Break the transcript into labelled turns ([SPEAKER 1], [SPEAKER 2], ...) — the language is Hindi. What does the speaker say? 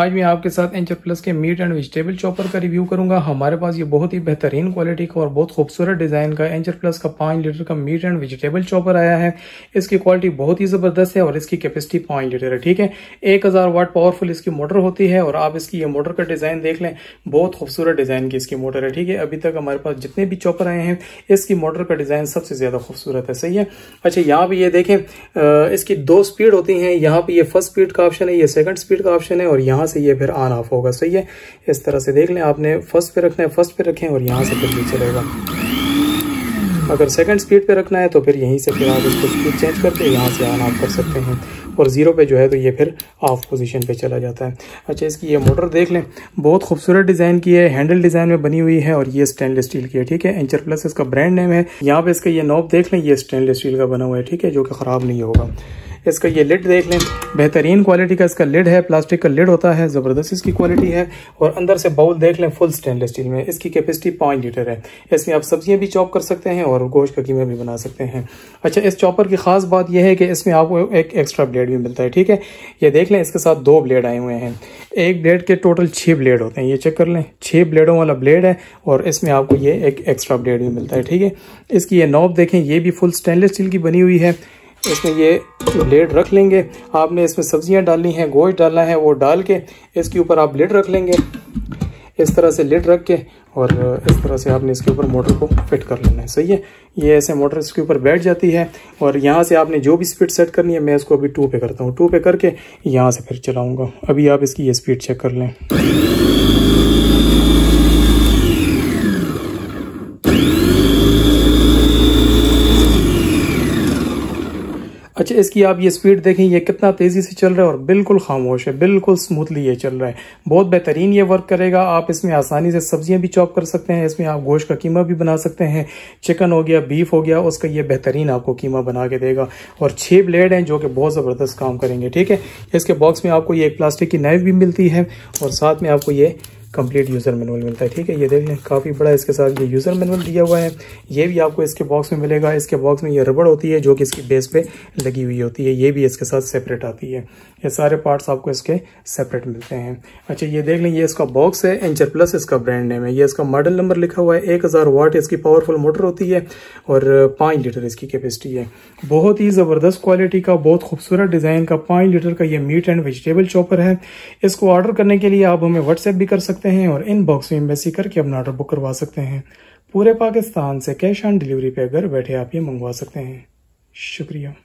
[SPEAKER 1] आज मैं आपके साथ एंचर प्लस के मीट एंड वेजिटेबल चॉपर का रिव्यू करूंगा हमारे पास ये बहुत ही बेहतरीन क्वालिटी का और बहुत खूबसूरत डिज़ाइन का एंचर प्लस का पांच लीटर का मीट एंड वेजिटेबल चॉपर आया है इसकी क्वालिटी बहुत ही ज़बरदस्त है और इसकी कैपेसिटी पांच लीटर है ठीक है एक हज़ार वाट पावरफुल इसकी मोटर होती है और आप इसकी ये मोटर का डिज़ाइन देख लें बहुत खूबसूरत डिज़ाइन की इसकी मोटर है ठीक है अभी तक हमारे पास जितने भी चॉपर आए हैं इसकी मोटर का डिज़ाइन सबसे ज़्यादा खूबसूरत है सही है अच्छा यहाँ पे ये देखें इसकी दो स्पीड होती है यहाँ पे ये फर्स्ट स्पीड का ऑप्शन है ये सेकंड स्पीड का ऑप्शन है और यहाँ यहाँ से ये फिर ऑन ऑफ होगा सही है इस तरह से देख लें आपने फर्स्ट पे रखना है फर्स्ट पे रखें और यहाँ से फिर नीचे रहेगा अगर सेकंड स्पीड पे रखना है तो फिर यहीं से फिर आप इसको स्पीड चेंज करके यहाँ से ऑन ऑफ कर सकते हैं और ज़ीरो पे जो है तो ये फिर ऑफ पोजीशन पे चला जाता है अच्छा इसकी ये मोटर देख लें बहुत खूबसूरत डिज़ाइन की है हैंडल डिज़ाइन में बनी हुई है और ये स्टेनलेस स्टील की है ठीक है एंचर प्लस इसका ब्रांड नेम है यहाँ पर इसका ये नॉब देख लें ये स्टेनलेस स्टील का बना हुआ है ठीक है जो कि ख़राब नहीं होगा इसका ये लिड देख लें बेहतरीन क्वालिटी का इसका लिड है प्लास्टिक का लिड होता है ज़बरदस्त इसकी क्वालिटी है और अंदर से बाउल देख लें फुल स्टेनलेस स्टील में इसकी कैपेसिटी पाँच लीटर है इसमें आप सब्जियाँ भी चॉप कर सकते हैं और गोश्त का कीमा भी बना सकते हैं अच्छा इस चॉपर की खास बात यह है कि इसमें आपको एक एक्स्ट्रा ब्लेड भी मिलता है ठीक है ये देख लें इसके साथ दो ब्लेड आए हुए हैं एक ब्लेड के टोटल छः ब्लेड होते हैं ये चेक कर लें छः ब्लेडों वाला ब्लेड है और इसमें आपको ये एक एक्स्ट्रा ब्लेड भी मिलता है ठीक है इसकी ये नॉब देखें ये भी फुल स्टेनलेस स्टील की बनी हुई है इसमें ये ब्लेड रख लेंगे आपने इसमें सब्जियां डालनी हैं गोश्त डालना है वो डाल के इसके ऊपर आप ब्लेड रख लेंगे इस तरह से लिड रख के और इस तरह से आपने इसके ऊपर मोटर को फिट कर लेना है सही है ये ऐसे मोटर इसके ऊपर बैठ जाती है और यहाँ से आपने जो भी स्पीड सेट करनी है मैं इसको अभी टू पे करता हूँ टू पे करके यहाँ से फिर चलाऊँगा अभी आप इसकी ये स्पीड चेक कर लें अच्छा इसकी आप ये स्पीड देखें ये कितना तेज़ी से चल रहा है और बिल्कुल खामोश है बिल्कुल स्मूथली ये चल रहा है बहुत बेहतरीन ये वर्क करेगा आप इसमें आसानी से सब्जियां भी चॉप कर सकते हैं इसमें आप गोश्त का कीमा भी बना सकते हैं चिकन हो गया बीफ हो गया उसका ये बेहतरीन आपको कीमा बना के देगा और छः ब्लेड हैं जो कि बहुत ज़बरदस्त काम करेंगे ठीक है इसके बॉक्स में आपको ये एक प्लास्टिक की नाइफ भी मिलती है और साथ में आपको ये कंप्लीट यूज़र मैनुअल मिलता है ठीक है ये देख लें काफ़ी बड़ा इसके साथ ये यूज़र मैनुअल दिया हुआ है ये भी आपको इसके बॉक्स में मिलेगा इसके बॉक्स में ये रबड़ होती है जो कि इसकी बेस पे लगी हुई होती है ये भी इसके साथ सेपरेट आती है ये सारे पार्ट्स आपको इसके सेपरेट मिलते हैं अच्छा ये देख लें ये इसका बॉक्स है एंचर प्लस इसका ब्रांड नेम है ये इसका मॉडल नंबर लिखा हुआ है एक हज़ार वाट इसकी पावरफुल मोटर होती है और पाँच लीटर इसकी कैपेसिटी है बहुत ही ज़बरदस्त क्वालिटी का बहुत खूबसूरत डिज़ाइन का पाँच लीटर का ये मीट एंड वेजिटेबल चॉपर है इसको ऑर्डर करने के लिए आप हमें व्हाट्सएप भी कर सकते हैं सकते हैं और इन बॉक्स में एम्बेसी करके अपना ऑर्डर बुक करवा सकते हैं पूरे पाकिस्तान से कैश ऑन डिलीवरी पे घर बैठे आप ये मंगवा सकते हैं शुक्रिया